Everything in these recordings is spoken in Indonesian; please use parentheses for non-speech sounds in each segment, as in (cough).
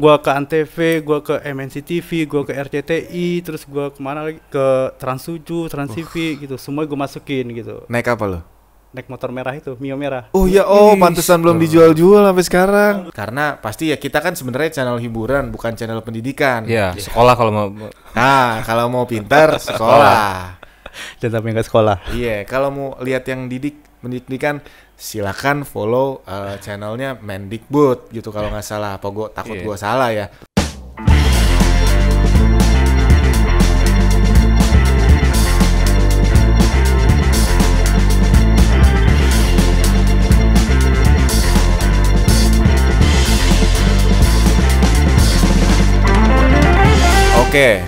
gue ke Antv, gue ke MNC TV, gua ke RCTI, terus gue kemana lagi ke Trans7, Trans TV uh. gitu. Semua gue masukin gitu. Naik apa lo? Naik motor merah itu, Mio merah. Oh ya oh Ish. pantesan belum dijual-jual sampai sekarang. Karena pasti ya kita kan sebenarnya channel hiburan bukan channel pendidikan. ya yeah. sekolah kalau mau Nah, kalau mau pintar (laughs) sekolah. jangan sampai enggak sekolah. Iya, yeah, kalau mau lihat yang didik pendidikan silakan follow uh, channelnya Mendikbud gitu kalau ya. nggak salah. Apa gue takut yeah. gue salah ya. Oke,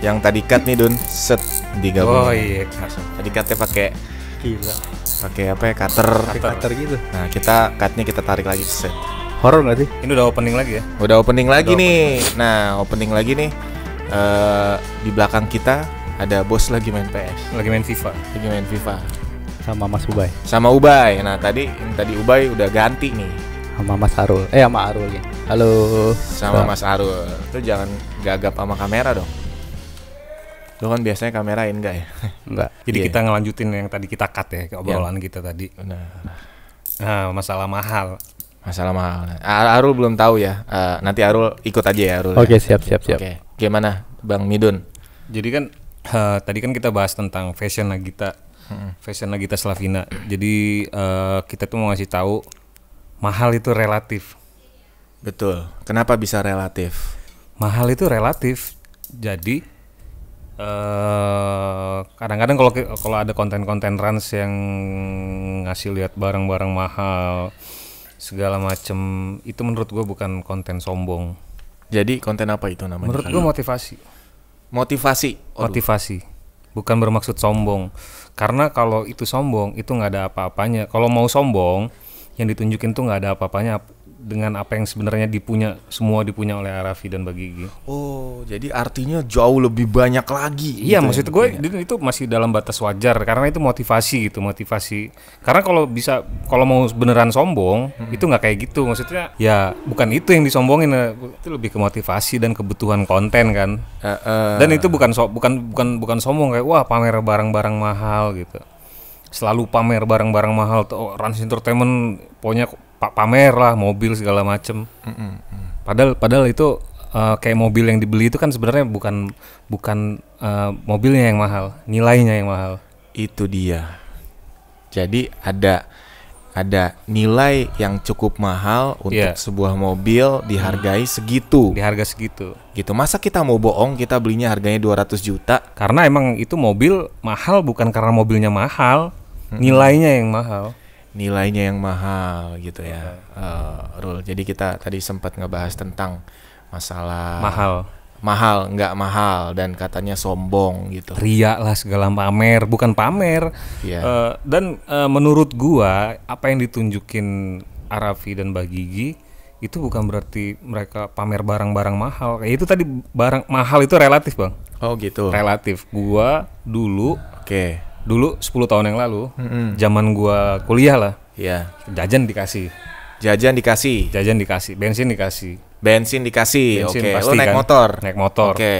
yang tadi cut nih Dun, set digabung. Oh iya, Tadi cutnya pakai Gila. Pakai apa ya? Cutter. cutter. gitu. Nah, kita cutnya kita tarik lagi ke set. Horor nggak sih? Ini udah opening lagi ya? Udah opening lagi opening. nih. Nah, opening lagi nih. Uh, di belakang kita ada bos lagi main PS. Lagi main FIFA. Lagi main FIFA. Sama Mas Ubay. Sama Ubay. Nah, tadi yang tadi Ubay udah ganti nih. Sama Mas Arul. Eh, sama Arul ya. Halo. Sama Halo. Mas Arul. Itu jangan gagap sama kamera dong. Lo kan biasanya kamerain enggak ya? Enggak. Jadi yeah. kita ngelanjutin yang tadi kita cut ya obrolan yeah. kita tadi. Nah. Nah, masalah mahal. Masalah mahal. Arul belum tahu ya. Uh, nanti Arul ikut aja ya Arul. Ya. Oke, okay, ya. siap siap siap. Oke. Okay. Gimana Bang Midun? Jadi kan uh, tadi kan kita bahas tentang fashion Nagita. Hmm. Fashion Nagita Slavina. Jadi uh, kita tuh mau ngasih tahu mahal itu relatif. Betul. Kenapa bisa relatif? Mahal itu relatif. Jadi Eh, kadang-kadang kalau kalau ada konten-konten trans yang ngasih lihat barang-barang mahal segala macem itu menurut gue bukan konten sombong. Jadi konten apa itu namanya? Menurut gue motivasi. Motivasi. Aduh. Motivasi. Bukan bermaksud sombong. Karena kalau itu sombong itu nggak ada apa-apanya. Kalau mau sombong yang ditunjukin tuh nggak ada apa-apanya dengan apa yang sebenarnya dipunya semua dipunya oleh Arafi dan gigi Oh, jadi artinya jauh lebih banyak lagi. Gitu iya, gitu maksud gue ya. itu masih dalam batas wajar karena itu motivasi gitu, motivasi. Karena kalau bisa kalau mau beneran sombong, hmm. itu nggak kayak gitu. Maksudnya ya bukan itu yang disombongin, eh, itu lebih ke motivasi dan kebutuhan konten kan. Uh, uh. Dan itu bukan so, bukan bukan bukan sombong kayak wah pamer barang-barang mahal gitu selalu pamer barang-barang mahal tuh oh, Rans Entertainment pokoknya pak pamer lah mobil segala macem. Mm. Padahal padahal itu uh, kayak mobil yang dibeli itu kan sebenarnya bukan bukan uh, mobilnya yang mahal, nilainya yang mahal. Itu dia. Jadi ada ada nilai yang cukup mahal untuk yeah. sebuah mobil dihargai hmm. segitu. dihargai segitu. Gitu. Masa kita mau bohong kita belinya harganya 200 juta? Karena emang itu mobil mahal bukan karena mobilnya mahal, hmm. nilainya yang mahal nilainya yang mahal gitu ya uh, eh, rule jadi kita tadi sempat ngebahas tentang masalah mahal mahal nggak mahal dan katanya sombong gitu ria lah segala pamer bukan pamer yeah. Iya. uh, dan uh, menurut gua apa yang ditunjukin Arafi dan Bagigi itu bukan berarti mereka pamer barang-barang mahal kayak itu tadi barang mahal itu relatif bang oh gitu relatif gua dulu oke okay dulu 10 tahun yang lalu, mm-hmm. zaman gua kuliah lah. ya Yeah. Jajan dikasih. Jajan dikasih. Jajan dikasih, bensin dikasih. Bensin dikasih. Oke. Okay. Pasti, naik kan? motor. Naik motor. Oke. Okay.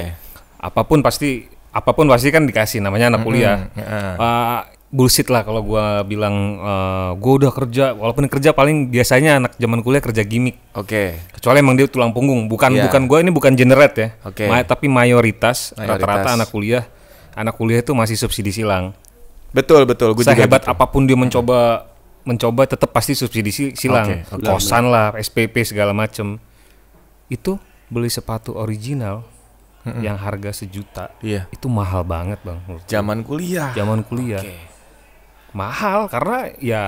Apapun pasti apapun pasti kan dikasih namanya anak mm-hmm. kuliah. Yeah. Uh, bullshit lah kalau gua bilang uh, gua udah kerja walaupun kerja paling biasanya anak zaman kuliah kerja gimmick. Oke. Okay. Kecuali emang dia tulang punggung, bukan yeah. bukan gua ini bukan generate ya. Oke. Okay. Ma tapi mayoritas rata-rata anak kuliah anak kuliah itu masih subsidi silang. Betul betul. Gua Sehebat juga gitu. apapun dia mencoba mencoba tetap pasti subsidi silang, okay, okay. kosan lah, SPP segala macem. Itu beli sepatu original mm-hmm. yang harga sejuta, yeah. itu mahal banget bang. Zaman kuliah. Zaman kuliah. Okay. Mahal karena ya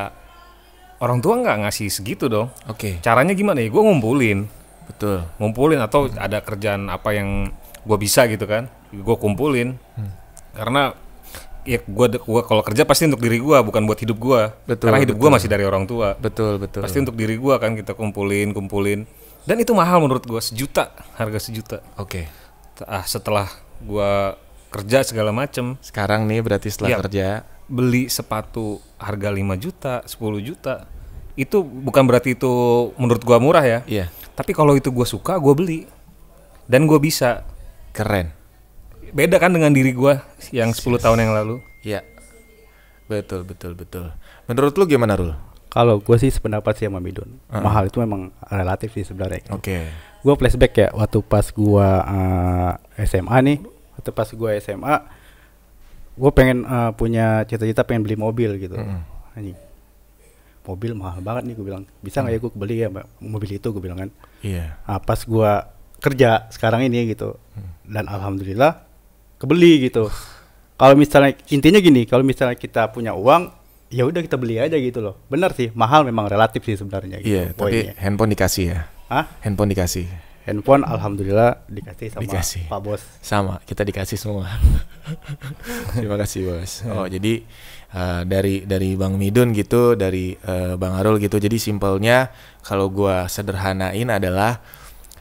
orang tua nggak ngasih segitu dong. Oke. Okay. Caranya gimana ya? Gue ngumpulin. Betul. Ngumpulin atau hmm. ada kerjaan apa yang gue bisa gitu kan? Gue kumpulin. Hmm. Karena ya gua gua kalau kerja pasti untuk diri gua bukan buat hidup gua. Betul. Karena hidup betul. gua masih dari orang tua. Betul, betul. Pasti untuk diri gua kan kita kumpulin, kumpulin. Dan itu mahal menurut gua, sejuta, harga sejuta. Oke. Okay. Ah, setelah gua kerja segala macem Sekarang nih berarti setelah ya, kerja beli sepatu harga 5 juta, 10 juta. Itu bukan berarti itu menurut gua murah ya. Iya. Tapi kalau itu gua suka, gua beli. Dan gua bisa. Keren beda kan dengan diri gue yang 10 tahun yang lalu Iya betul betul betul menurut lu gimana Rul? Kalau gue sih sependapat sih sama Midun uh-huh. Ah. mahal itu memang relatif sih sebenarnya oke okay. gue flashback ya waktu pas gue uh, SMA nih waktu pas gue SMA gue pengen uh, punya cita-cita pengen beli mobil gitu Uh anjing mobil mahal banget nih gue bilang bisa nggak ya mm. gue beli ya mobil itu gue bilang kan iya yeah. nah, pas gue kerja sekarang ini gitu mm. dan alhamdulillah kebeli gitu kalau misalnya intinya gini kalau misalnya kita punya uang ya udah kita beli aja gitu loh benar sih mahal memang relatif sih sebenarnya gitu, iya tapi handphone dikasih ya Hah? handphone dikasih handphone alhamdulillah dikasih sama dikasih. Pak Bos. Sama, kita dikasih semua. (laughs) Terima kasih Bos. Iya. Oh, jadi uh, dari dari Bang Midun gitu, dari uh, Bang Arul gitu. Jadi simpelnya kalau gua sederhanain adalah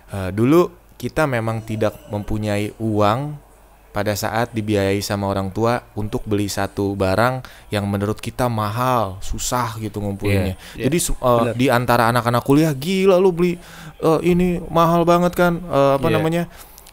uh, dulu kita memang tidak mempunyai uang pada saat dibiayai sama orang tua untuk beli satu barang yang menurut kita mahal, susah gitu ngumpulinnya. Yeah, yeah, Jadi uh, di antara anak-anak kuliah gila lu beli uh, ini mahal banget kan uh, apa yeah. namanya?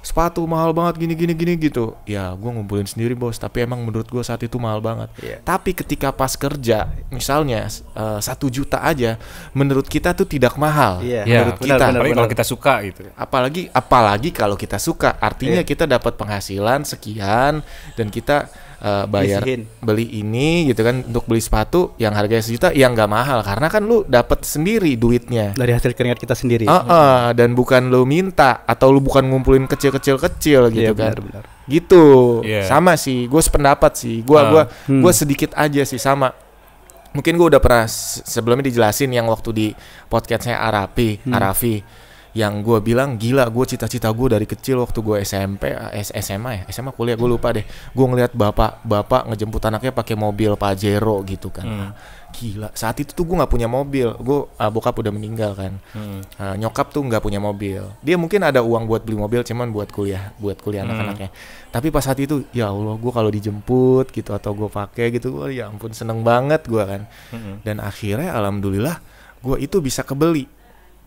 sepatu mahal banget gini gini gini gitu ya gue ngumpulin sendiri bos tapi emang menurut gue saat itu mahal banget yeah. tapi ketika pas kerja misalnya eh, satu uh, juta aja menurut kita tuh tidak mahal yeah. Iya, menurut yeah. kita benar, benar, kalau kita suka gitu apalagi apalagi kalau kita suka artinya yeah. kita dapat penghasilan sekian dan kita uh, bayar Isihin. beli ini gitu kan untuk beli sepatu yang harganya sejuta yang nggak mahal karena kan lu dapat sendiri duitnya dari hasil keringat kita sendiri uh, uh, dan bukan lu minta atau lu bukan ngumpulin kecil kecil-kecil iya, gitu yeah, kan. Benar, benar. Gitu. Yeah. Sama sih, gue sependapat sih. Gue uh, ah. gua hmm. gua sedikit aja sih sama. Mungkin gue udah pernah sebelumnya dijelasin yang waktu di podcastnya Arapi, hmm. Arafi yang gue bilang gila gue cita-cita gue dari kecil waktu gue SMP S eh, SMA ya SMA kuliah gue lupa deh gue ngelihat bapak bapak ngejemput anaknya pakai mobil pajero gitu kan hmm gila saat itu tuh gue nggak punya mobil gue uh, ah, bokap udah meninggal kan hmm. uh, nyokap tuh nggak punya mobil dia mungkin ada uang buat beli mobil cuman buat kuliah buat kuliah hmm. anak-anaknya tapi pas saat itu ya allah gue kalau dijemput gitu atau gue pakai gitu gue ya ampun seneng banget gue kan hmm. dan akhirnya alhamdulillah gue itu bisa kebeli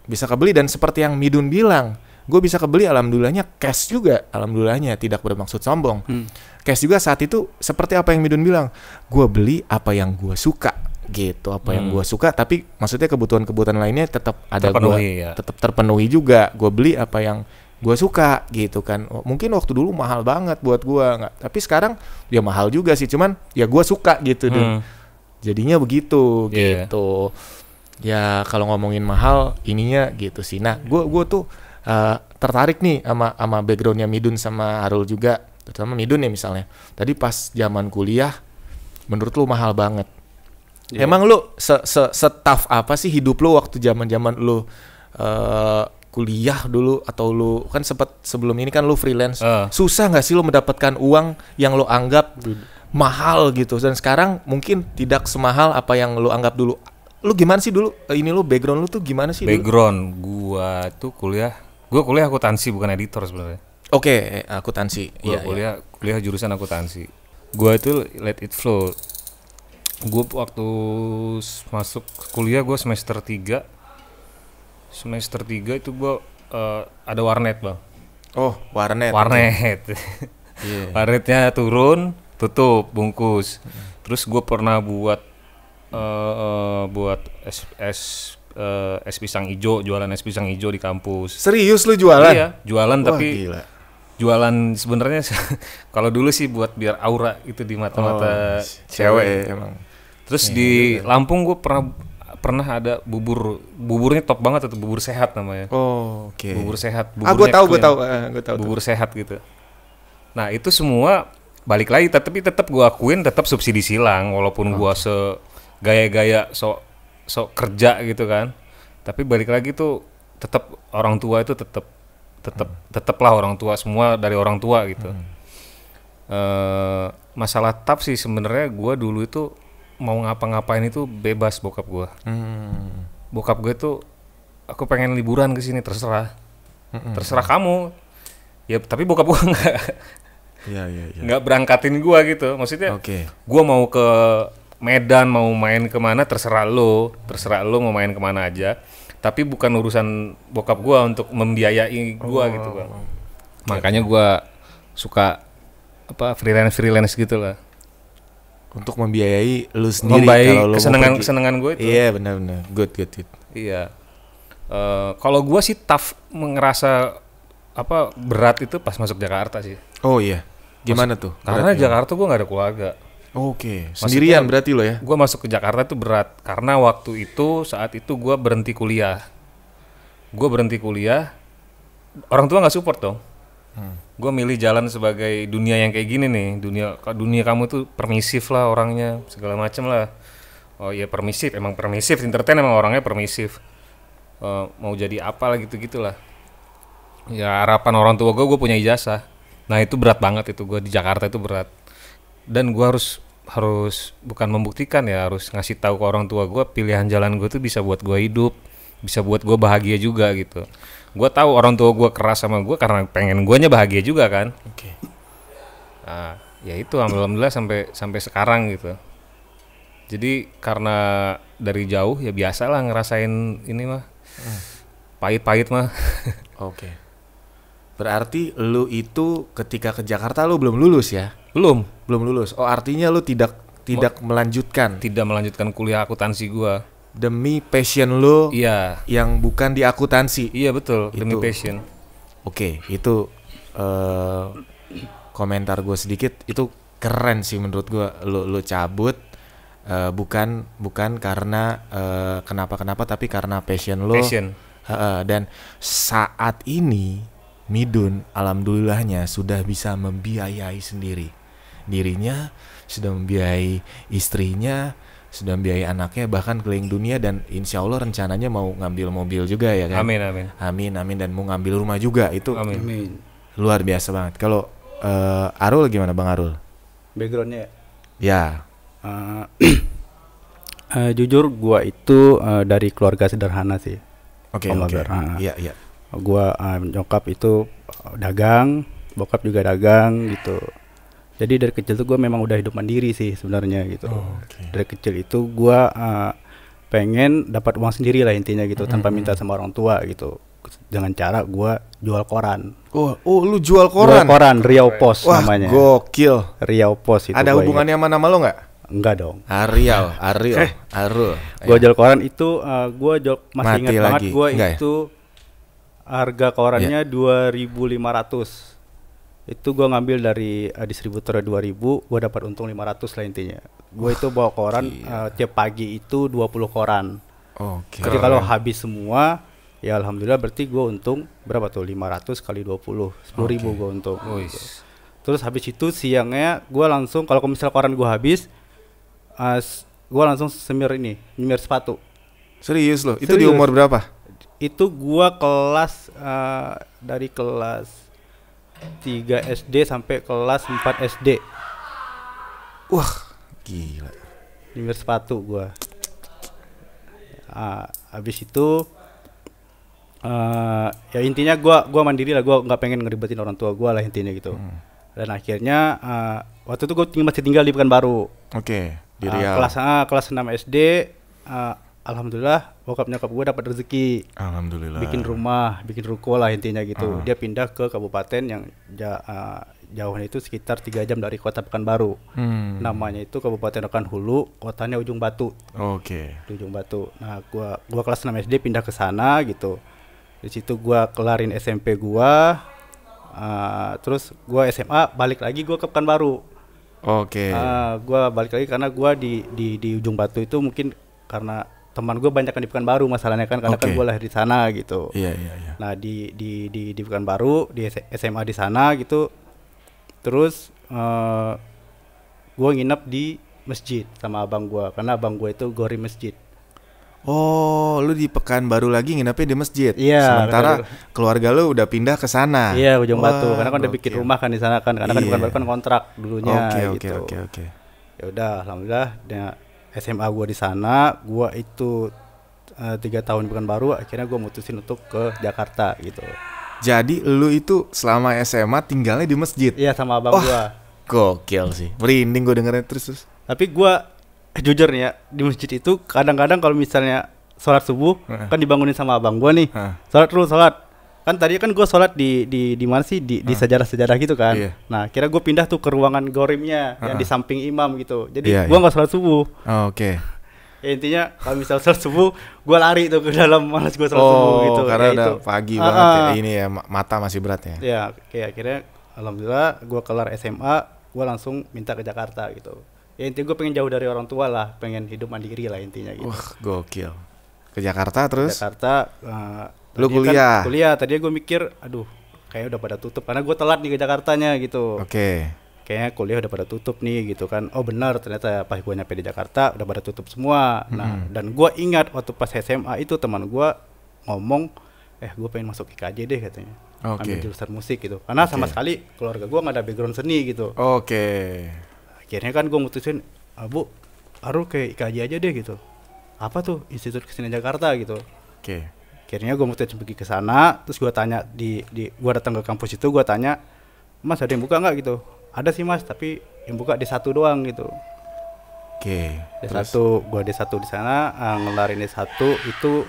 bisa kebeli dan seperti yang Midun bilang gue bisa kebeli alhamdulillahnya cash juga alhamdulillahnya tidak bermaksud sombong hmm. cash juga saat itu seperti apa yang Midun bilang gue beli apa yang gue suka gitu apa hmm. yang gue suka tapi maksudnya kebutuhan-kebutuhan lainnya tetap ada gue ya. tetap terpenuhi juga gue beli apa yang gue suka gitu kan oh, mungkin waktu dulu mahal banget buat gue nggak tapi sekarang ya mahal juga sih cuman ya gue suka gitu hmm. deh jadinya begitu yeah. gitu ya kalau ngomongin mahal ininya gitu sih nah gue gue tuh uh, tertarik nih sama sama backgroundnya Midun sama Arul juga terutama Midun ya misalnya tadi pas zaman kuliah menurut lu mahal banget Yeah. Emang lu se -se setaf apa sih hidup lu waktu zaman-zaman lu uh, kuliah dulu atau lu kan sempat sebelum ini kan lu freelance. Uh. Susah nggak sih lu mendapatkan uang yang lu anggap Dude. mahal gitu dan sekarang mungkin tidak semahal apa yang lu anggap dulu. Lu gimana sih dulu? Eh, ini lu background lu tuh gimana sih Background dulu? gua tuh kuliah. Gua kuliah akuntansi bukan editor sebenarnya. Oke, okay, eh, akuntansi. Gua yeah, iya. kuliah yeah. kuliah jurusan akuntansi. Gua itu let it flow gue waktu masuk kuliah gue semester 3 semester 3 itu gue uh, ada warnet bang oh warnet warnet yeah. (laughs) warnetnya turun tutup bungkus terus gue pernah buat uh, uh, buat es es uh, es pisang hijau jualan es pisang hijau di kampus serius lu jualan iya jualan Wah, tapi gila jualan sebenarnya (laughs) kalau dulu sih buat biar aura itu di mata-mata oh, cewek, cewek emang Terus yeah, di yeah. Iya. Lampung gue pernah pernah ada bubur buburnya top banget atau bubur sehat namanya. Oh, oke. Okay. Bubur sehat. ah, gue tahu, gue tahu, uh, ah, gue tahu. Bubur tahu. sehat gitu. Nah itu semua balik lagi, tapi tetap gue akuin tetap subsidi silang walaupun okay. gue oh. se gaya-gaya sok sok kerja gitu kan. Tapi balik lagi tuh tetap orang tua itu tetap tetap hmm. tetaplah orang tua semua dari orang tua gitu. Hmm. Uh, masalah tap sih sebenarnya gue dulu itu mau ngapa-ngapain itu bebas bokap gue. Hmm. Bokap gue tuh aku pengen liburan ke sini terserah, hmm. terserah kamu. Ya tapi bokap gue (laughs) nggak ya, ya, ya. berangkatin gue gitu. Maksudnya okay. gue mau ke Medan mau main kemana terserah lo, terserah lo mau main kemana aja. Tapi bukan urusan bokap gue untuk membiayai gue oh. gitu bang. Oh. Makanya gue suka apa freelance freelance gitu lah untuk membiayai lu sendiri membiayai kesenangan kesenangan gue itu iya benar-benar good good good iya uh, kalau gue sih tough ngerasa apa berat itu pas masuk Jakarta sih oh iya gimana masuk, tuh karena berat Jakarta gue nggak ada keluarga Oke, okay. sendirian Maksudnya, berarti lo ya? Gue masuk ke Jakarta itu berat karena waktu itu saat itu gue berhenti kuliah. Gue berhenti kuliah, orang tua nggak support dong. Hmm gue milih jalan sebagai dunia yang kayak gini nih dunia dunia kamu tuh permisif lah orangnya segala macem lah oh iya permisif emang permisif entertain emang orangnya permisif uh, mau jadi apa lah gitu gitulah ya harapan orang tua gue gue punya ijazah nah itu berat banget itu gue di Jakarta itu berat dan gue harus harus bukan membuktikan ya harus ngasih tahu ke orang tua gue pilihan jalan gue tuh bisa buat gue hidup bisa buat gue bahagia juga gitu gue tahu orang tua gue keras sama gue karena pengen guanya bahagia juga kan oke okay. nah, ya itu alhamdulillah sampai sampai sekarang gitu jadi karena dari jauh ya biasa lah ngerasain ini mah hmm. pahit-pahit mah (laughs) oke okay. berarti lu itu ketika ke Jakarta lu belum lulus ya belum belum lulus oh artinya lu tidak tidak melanjutkan tidak melanjutkan kuliah akuntansi gua demi passion lo iya. yang bukan di akuntansi. Iya betul, itu. demi passion. Oke, okay, itu uh, komentar gue sedikit itu keren sih menurut gue lo lo cabut uh, bukan bukan karena uh, eh, kenapa kenapa tapi karena passion lo. Passion. Uh, dan saat ini Midun alhamdulillahnya sudah bisa membiayai sendiri dirinya, sudah membiayai istrinya, sudah biaya anaknya bahkan keliling dunia dan insya Allah rencananya mau ngambil mobil juga ya kan amin amin amin amin dan mau ngambil rumah juga itu amin, amin. luar biasa banget kalau uh, Arul gimana bang Arul backgroundnya ya uh, uh, (clears throat) jujur gua itu uh, dari keluarga sederhana sih oke okay, oke okay. iya iya gua uh, nyokap itu dagang bokap juga dagang gitu jadi dari kecil tuh gue memang udah hidup mandiri sih sebenarnya gitu oh, okay. dari kecil itu gue uh, pengen dapat uang sendiri lah intinya gitu mm -hmm. tanpa minta sama orang tua gitu dengan cara gue jual koran. Oh, oh lu jual koran? Jual koran Riau Pos Wah, namanya. Gokil. Riau Pos itu. Ada hubungannya mana sama nama lo nggak? Enggak dong. Ariel, Ariel, eh. Arul. Gue iya. jual koran itu, uh, eh, gue jual masih ingat lagi. banget gue ya? itu ya? harga korannya iya. dua ribu lima ratus itu gue ngambil dari uh, distributor 2000 gue dapat untung 500 lah intinya gue itu bawa koran iya. uh, tiap pagi itu 20 koran okay. jadi kalau habis semua ya alhamdulillah berarti gue untung berapa tuh 500 kali 20 10 okay. ribu gue untung oh, terus habis itu siangnya gue langsung kalau misal koran gue habis uh, eh, gue langsung semir ini semir sepatu serius loh itu serius. di umur berapa itu gue kelas uh, dari kelas 3 SD sampai kelas 4 SD. Wah, gila. Nyemir sepatu gua. Uh, habis itu uh, ya intinya gue gua mandiri lah, gue nggak pengen ngeribetin orang tua gue lah intinya gitu. Hmm. Dan akhirnya uh, waktu itu gue ting masih tinggal di Pekanbaru. Oke, okay, di Uh, kelas uh, kelas 6 SD uh, alhamdulillah bokap nyokap gue dapat rezeki alhamdulillah bikin rumah bikin ruko lah intinya gitu uh. dia pindah ke kabupaten yang ah, jauhnya itu sekitar tiga jam dari kota pekanbaru hmm. namanya itu kabupaten rekan hulu kotanya ujung batu oke okay. ujung batu nah gua gua kelas 6 sd pindah ke sana gitu di situ gua kelarin smp gua uh, terus gua sma balik lagi gua ke pekanbaru oke okay. uh, gua balik lagi karena gua di di di ujung batu itu mungkin karena teman gue banyak kan di Pekanbaru masalahnya kan karena okay. kan gue lahir di sana gitu. Iya yeah, iya yeah, Yeah. Nah di di di di Pekanbaru di SMA di sana gitu. Terus uh, eh, gue nginep di masjid sama abang gue karena abang gue itu gori masjid. Oh, lu di pekan baru lagi nginepnya di masjid. Iya. Sementara betul. keluarga lu udah pindah ke sana. Iya, Ujung Batu. Karena kan udah bikin rumah kan di sana kan. Karena yeah. kan bukan iya. baru kan kontrak dulunya Oke, oke, gitu. oke, oke. Ya udah, alhamdulillah. SMA gue di sana gue itu eh, tiga tahun bukan baru akhirnya gue mutusin untuk ke Jakarta gitu jadi lu itu selama SMA tinggalnya di masjid iya sama abang oh, gue gokil sih merinding gue dengerin terus, terus. tapi gue eh, jujur nih ya di masjid itu kadang-kadang kalau misalnya sholat subuh uh. kan dibangunin sama abang gue nih uh. sholat terus sholat kan tadi kan gue sholat di di di mana sih di di ah. sejarah-sejarah gitu kan. yeah. Nah, kira gue pindah tuh ke ruangan gorimnya uh-uh. yang di ah. samping imam gitu. Jadi yeah, gue iya. nggak yeah. sholat subuh. Oh, Oke. Okay. (laughs) Ya, intinya kalau misal sholat subuh, gue lari tuh ke dalam malas gue sholat oh, subuh gitu. karena ya, udah itu. pagi uh-uh. banget ya. Ini ya mata masih berat ya. ya kayak akhirnya alhamdulillah gue kelar SMA, gue langsung minta ke Jakarta gitu. Ya intinya gue pengen jauh dari orang tua lah, pengen hidup mandiri lah intinya gitu. Wah, uh, gokil. Ke Jakarta terus? Jakarta uh, Tadi lu kuliah. Kan kuliah. Tadi gue mikir, aduh, kayak udah pada tutup karena gue telat nih ke Jakarta nya gitu. Oke. Okay. Kayaknya kuliah udah pada tutup nih gitu kan. Oh benar ternyata pas gue nyampe di Jakarta udah pada tutup semua. Mm-hmm. Nah dan gue ingat waktu pas SMA itu teman gue ngomong, eh gue pengen masuk IKJ deh katanya. Okay. Ambil jurusan musik gitu. Karena okay. sama sekali keluarga gue nggak ada background seni gitu. Oke. Okay. Akhirnya kan gue mutusin, ah, bu, Aru ke IKJ aja deh gitu. Apa tuh Institut Kesenian Jakarta gitu. Oke. Okay akhirnya gue mutusin pergi ke sana terus gue tanya di di gue datang ke kampus itu gue tanya mas ada yang buka nggak gitu ada sih mas tapi yang buka di satu doang gitu oke okay, di satu gue di satu di sana uh, ngelarin di satu itu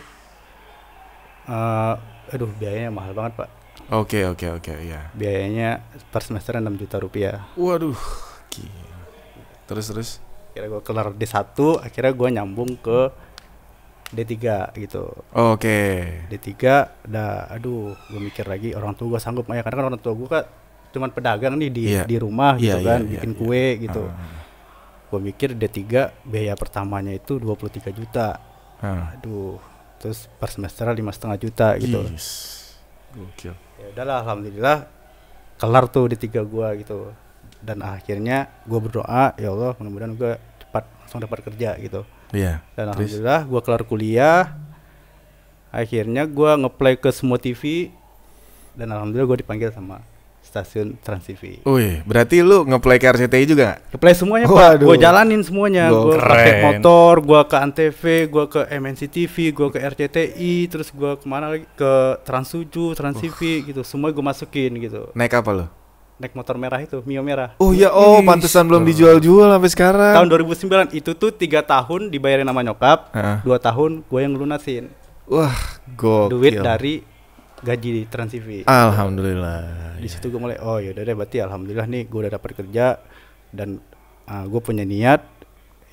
uh, aduh biayanya mahal banget pak oke okay, oke okay, oke okay, ya yeah. biayanya per semester enam juta rupiah waduh gila. terus terus akhirnya gue kelar di satu akhirnya gue nyambung ke D3 gitu. Oke. Okay. D3 dah aduh gue mikir lagi orang tua gue sanggup ya karena kan orang tua gue kan cuman pedagang nih di yeah. di rumah gitu yeah, iya, kan yeah, bikin yeah. kue gitu. Uh. Ah. Gue mikir D3 biaya pertamanya itu 23 juta. Uh. Aduh. Terus per semester lima setengah juta gitu. Yes. Okay. Ya udahlah alhamdulillah kelar tuh D3 gua gitu. Dan akhirnya gue berdoa ya Allah mudah-mudahan gue cepat langsung dapat kerja gitu. Iya. Yeah, Dan alhamdulillah gue kelar kuliah. Akhirnya gue ngeplay ke semua TV dan alhamdulillah gue dipanggil sama stasiun Trans TV. Wih, berarti lu ngeplay ke RCTI juga? Ngeplay semuanya, oh, Pak. Gue jalanin semuanya. Gue pakai motor, gue ke Antv, gue ke MNC TV, gue ke RCTI, terus gue kemana lagi? Ke Trans 7, Trans uh. gitu. Semua gue masukin gitu. Naik apa lu? naik motor merah itu, Mio merah. Oh iya, oh Ish. pantesan belum dijual-jual sampai sekarang. Tahun 2009 itu tuh tiga tahun dibayarin sama nyokap, dua tahun gue yang lunasin. Wah, gokil. Duit dari gaji di Trans TV. Alhamdulillah. Di iya. situ gue mulai, oh yaudah deh berarti alhamdulillah nih gue udah dapat kerja dan uh, ah, gue punya niat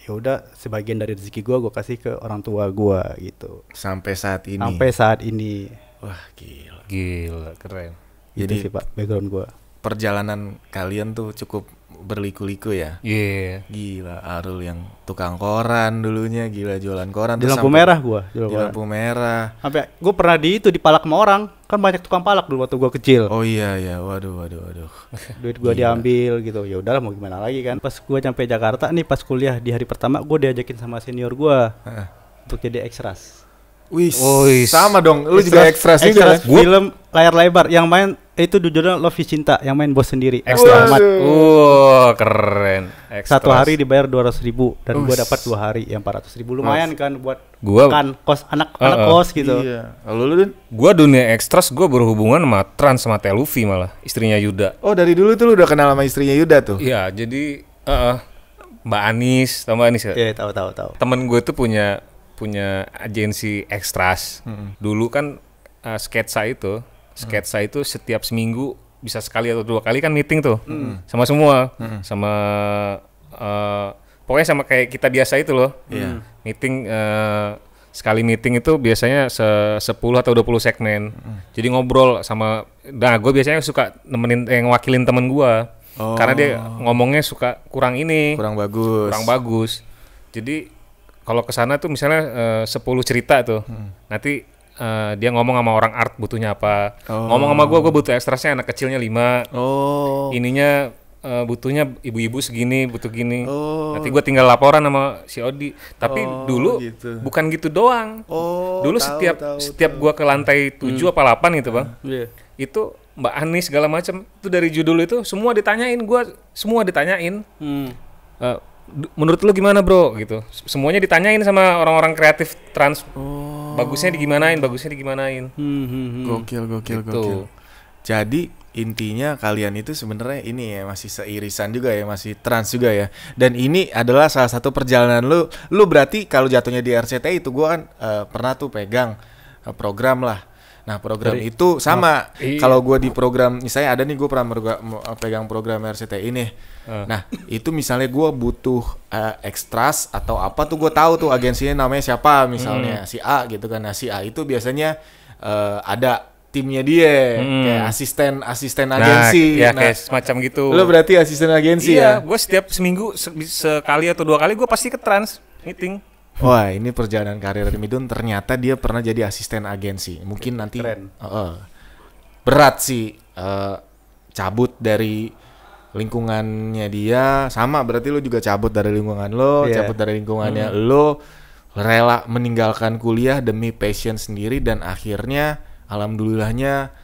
ya udah sebagian dari rezeki gue gue kasih ke orang tua gue gitu sampai saat ini sampai saat ini wah gila gila keren gitu jadi gitu sih pak background gue perjalanan kalian tuh cukup berliku-liku ya. Iya. Yeah. Gila Arul yang tukang koran dulunya gila jualan koran di lampu merah gua. Di lampu merah. Sampai gua pernah di itu dipalak sama orang. Kan banyak tukang palak dulu waktu gua kecil. Oh iya iya. Waduh waduh waduh. (laughs) Duit gua gila. diambil gitu. Ya udahlah mau gimana lagi kan. Pas gua sampai Jakarta nih pas kuliah di hari pertama gua diajakin sama senior gua uh. untuk jadi ekstras. Wih, sama dong. Lu juga ekstras juga. Kan? Film layar lebar yang main itu judulnya Love You Cinta yang main bos sendiri. Ekstra Ahmad. Uh, keren. Extras. Satu hari dibayar dua ratus ribu dan gue dapat dua hari yang empat ratus ribu lumayan Mas. kan buat gua kan kos anak uh, anak uh-uh. kos gitu. Iya. Lalu lu Gue dunia ekstras gue berhubungan sama Trans sama Telufi malah istrinya Yuda. Oh dari dulu tuh lu udah kenal sama istrinya Yuda tuh? Iya jadi uh, uh, Mbak Anis, tahu Mbak Anis ya? Iya tahu tahu tahu. Temen gue tuh punya punya agensi ekstras. Hmm. Dulu kan uh, sketsa itu sketsa itu setiap seminggu bisa sekali atau dua kali kan meeting tuh hmm. sama semua hmm. sama uh, pokoknya sama kayak kita biasa itu loh yeah. meeting uh, sekali meeting itu biasanya se 10 atau 20 segmen hmm. jadi ngobrol sama nah gue biasanya suka nemenin yang eh, wakilin temen gue oh. karena dia ngomongnya suka kurang ini kurang bagus kurang bagus jadi kalau ke sana tuh misalnya eh, uh, 10 cerita tuh hmm. nanti Eh, dia ngomong sama orang art butuhnya apa. Oh. Ngomong sama gue, gue butuh ekstrasnya anak kecilnya lima. Oh. Ininya uh, butuhnya ibu-ibu segini, butuh gini. Oh. Nanti gue tinggal laporan sama si Odi. Tapi oh, dulu gitu. bukan gitu doang. Oh, dulu tahu, setiap tahu, setiap gue ke lantai tujuh hmm. apa delapan gitu bang, yeah. itu Mbak Ani segala macam itu dari judul itu semua ditanyain gue, semua ditanyain. Hmm. Uh, menurut lu gimana bro gitu? Semuanya ditanyain sama orang-orang kreatif trans. Oh bagusnya digimanain bagusnya digimanain hmm, hmm, hmm. gokil gokil gitu. gokil jadi intinya kalian itu sebenarnya ini ya masih seirisan juga ya masih trans juga ya dan ini adalah salah satu perjalanan lu lu berarti kalau jatuhnya di RCTI itu gua kan uh, pernah tuh pegang uh, program lah Nah program Jadi, itu oh, sama oh, iya. kalau gue di program misalnya ada nih gue pernah merga, pegang program RCTI ini. Uh. Eh. Nah itu misalnya gue butuh uh, eh, ekstras atau apa tuh gue tahu tuh agensinya namanya siapa misalnya hmm. si A gitu kan. Nah si A itu biasanya uh, ada timnya dia hmm. kayak asisten asisten nah, agensi ya nah, kayak semacam gitu lo berarti asisten agensi iya, ya gue setiap seminggu se sekali atau dua kali gue pasti ke trans meeting Wah, ini perjalanan karir Midun ternyata dia pernah jadi asisten agensi. Mungkin nanti Uh, berat sih uh, cabut dari lingkungannya dia sama berarti lu juga cabut dari lingkungan lo, yeah. cabut dari lingkungannya hmm. lo rela meninggalkan kuliah demi passion sendiri dan akhirnya alhamdulillahnya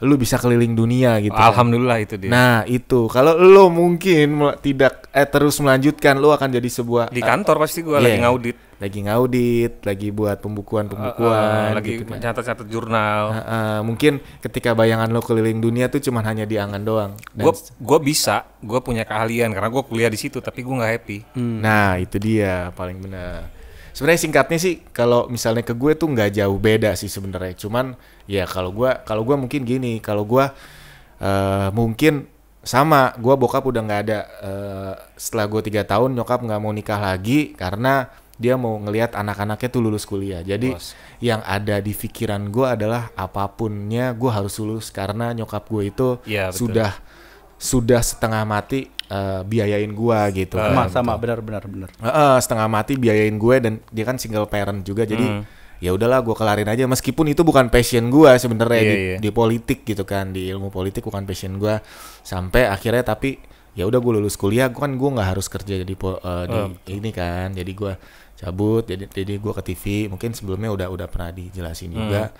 lu bisa keliling dunia gitu. Alhamdulillah itu dia. Nah, itu. Kalau lu mungkin tidak eh terus melanjutkan, lu akan jadi sebuah Di kantor uh, pasti gua yeah, lagi ngaudit. Lagi ngaudit, lagi buat pembukuan-pembukuan uh, eh, uh, eh, lagi gitu kan. catat-catat jurnal. Uh, uh, mungkin ketika bayangan lu keliling dunia tuh cuman hanya di angan doang. Dan gua gua bisa, gua punya keahlian karena gua kuliah di situ tapi gua nggak happy. Hmm. Nah, itu dia paling benar sebenarnya singkatnya sih kalau misalnya ke gue tuh nggak jauh beda sih sebenarnya cuman ya kalau gue kalau gue mungkin gini kalau gue uh, mungkin sama gue bokap udah nggak ada uh, setelah gue tiga tahun nyokap nggak mau nikah lagi karena dia mau ngelihat anak-anaknya tuh lulus kuliah jadi Bos. yang ada di pikiran gue adalah apapunnya gue harus lulus karena nyokap gue itu ya, betul. sudah sudah setengah mati uh, biayain gue gitu. Uh, kan, sama gitu. benar benar benar. Uh, uh, setengah mati biayain gue dan dia kan single parent juga jadi hmm. ya udahlah gue kelarin aja meskipun itu bukan passion gue sebenarnya yeah, di, yeah. di politik gitu kan di ilmu politik bukan passion gue sampai akhirnya tapi ya udah gue lulus kuliah gue kan gue nggak harus kerja jadi uh, di eh, oh. ini kan jadi gue cabut jadi jadi gue ke TV mungkin sebelumnya udah udah pernah dijelasin hmm. juga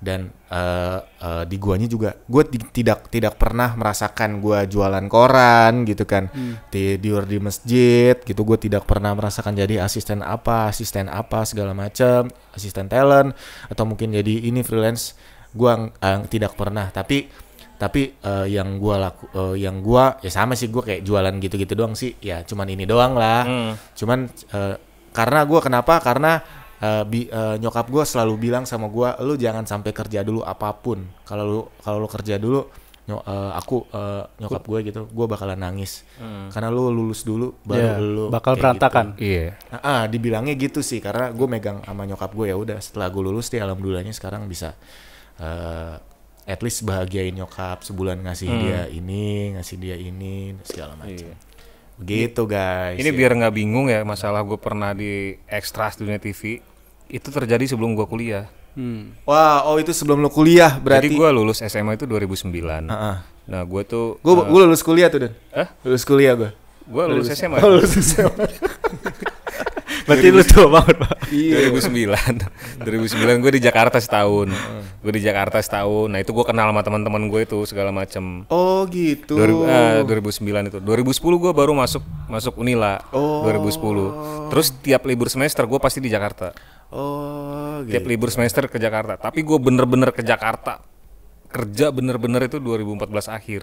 dan uh, uh, di guanya juga gue tidak tidak pernah merasakan gue jualan koran gitu kan hmm. tidur di masjid gitu gue tidak pernah merasakan jadi asisten apa asisten apa segala macam asisten talent atau mungkin jadi ini freelance gue uh, tidak pernah tapi tapi uh, yang gue laku uh, yang gue ya sama sih gue kayak jualan gitu-gitu doang sih ya cuman ini doang lah hmm. cuman uh, karena gue kenapa karena uh, bi, uh, nyokap gue selalu bilang sama gue lu jangan sampai kerja dulu apapun kalau lu kalau lu kerja dulu nyo, uh, aku uh, nyokap gue gitu gue bakalan nangis hmm. karena lu lulus dulu baru yeah, lu bakal gitu. berantakan gitu. iya nah, ah dibilangnya gitu sih karena gue megang sama nyokap gue ya udah setelah gue lulus deh alhamdulillahnya sekarang bisa uh, at least bahagiain nyokap sebulan ngasih hmm. dia ini ngasih dia ini segala macam Iya. Gitu guys. Ini ya. biar nggak bingung ya masalah gue pernah di ekstras dunia TV itu terjadi sebelum gua kuliah. Hmm. Wah, oh itu sebelum lu kuliah berarti. Jadi gua lulus SMA itu 2009. Uh -uh. Nah, gua tuh gua uh, gua lulus kuliah tuh, Dan. Eh? Lulus kuliah gua. Gua lulus, lulus SMA. (laughs) Oh, lulus SMA. (laughs) berarti lu tua banget, Pak. Iya. 2009. 2009 (laughs) gua di Jakarta setahun. Gua di Jakarta setahun. Nah, itu gua kenal sama teman-teman gua itu segala macem Oh, gitu. Dua, uh, eh, 2009 itu. 2010 gua baru masuk masuk Unila. Oh. 2010. Terus tiap libur semester gua pasti di Jakarta. Oh, gitu. Tiap libur semester ke Jakarta. Tapi gue bener-bener ke Jakarta kerja bener-bener itu 2014 akhir.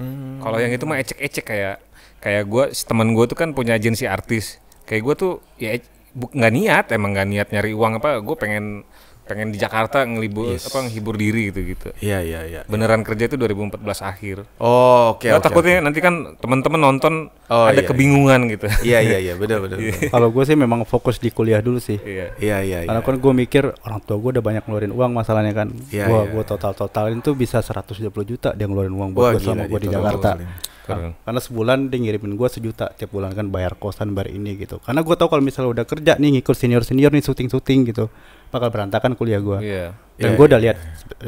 Hmm. Kalau yang itu mah ecek-ecek kayak kayak gue teman gue tuh kan punya agensi artis. Kayak gue tuh ya nggak niat emang nggak niat nyari uang apa. Gue pengen pengen di Jakarta ngelibur yes. apa nghibur diri gitu gitu. Iya iya iya. Beneran kerja itu 2014 akhir. Oh oke. Okay, nah, okay, takutnya okay. nanti kan teman-teman nonton oh, ada yeah, iya. kebingungan yeah. gitu. Iya iya iya benar benar. (laughs) Kalau gue sih memang fokus di kuliah dulu sih. Iya iya iya. iya. Karena kan gue mikir orang tua gue udah banyak ngeluarin uang masalahnya kan. Iya. Gue iya, gue total totalin tuh bisa 120 juta dia ngeluarin uang buat gue selama gue di Jakarta sekarang karena sebulan dia ngirimin gue sejuta tiap bulan kan bayar kosan bar ini gitu karena gue tau kalau misalnya udah kerja nih ngikut senior senior nih syuting syuting gitu bakal berantakan kuliah gue yeah. dan yeah, gue iya, udah yeah.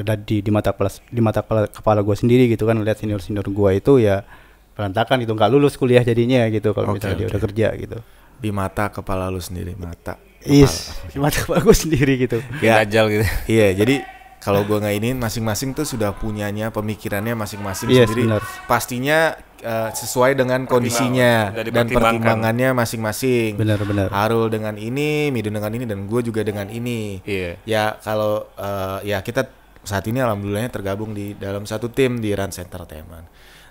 lihat di di mata kepala di mata kepala, kepala gue sendiri gitu kan lihat senior senior gue itu ya berantakan gitu nggak lulus kuliah jadinya gitu kalau okay, misalnya okay. dia udah kerja gitu di mata kepala lu sendiri mata Is, di mata kepala gue sendiri gitu. Ya, ajal gitu. Iya, jadi kalau gue nggak ini masing-masing tuh sudah punyanya pemikirannya masing-masing yes, sendiri bener. pastinya uh, sesuai dengan kondisinya dan pertimbangannya masing-masing benar-benar Harul dengan ini Midun dengan ini dan gue juga dengan ini yeah. ya kalau uh, ya kita saat ini alhamdulillahnya tergabung di dalam satu tim di Run Center Teman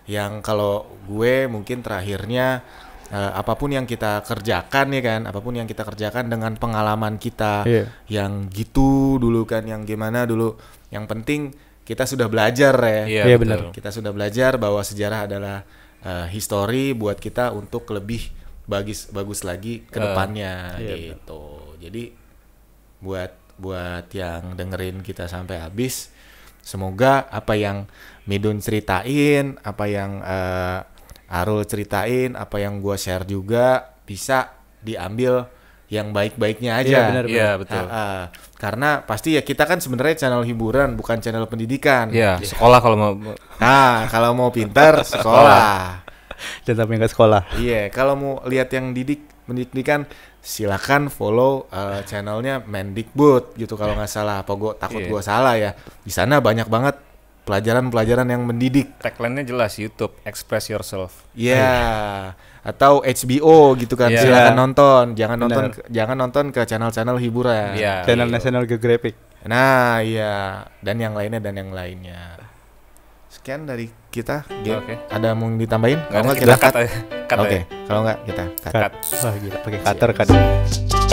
yang kalau gue mungkin terakhirnya uh, apapun yang kita kerjakan ya kan, apapun yang kita kerjakan dengan pengalaman kita yeah. yang gitu dulu kan, yang gimana dulu, yang penting kita sudah belajar ya. yeah, iya, iya, yeah, benar. Kita sudah belajar bahwa sejarah adalah uh, eh, history buat kita untuk lebih bagus bagus lagi ke eh, depannya uh, iya, yeah, gitu. Jadi buat buat yang dengerin kita sampai habis semoga apa yang Midun ceritain, apa yang uh, Arul ceritain apa yang gue share juga bisa diambil yang baik-baiknya iya, aja. Iya benar, Ya, betul. Ha uh, Karena pasti ya kita kan sebenarnya channel hiburan bukan channel pendidikan. Iya, ya. sekolah kalau mau Nah, kalau mau pintar (laughs) sekolah. Dan tapi nggak sekolah. Iya, kalau mau lihat yang didik pendidikan silakan follow uh, channelnya Mendikbud gitu kalau nggak yeah. salah. Apa gue takut yeah. gua salah ya. Di sana banyak banget pelajaran-pelajaran yang mendidik. Tagline-nya jelas YouTube, express yourself. Iya. Yeah. Atau HBO gitu kan, yeah. silakan nonton, jangan Bener. nonton jangan nonton ke channel-channel hiburan. Yeah, channel National Geographic. Nah, iya. Dan yang lainnya dan yang lainnya. Sekian dari kita. Oke. Okay. Ada mau ditambahin? Kalau nggak kita, kita cut. Oke, ya. kalau nggak kita cut. cut. Wah, gila pakai cutter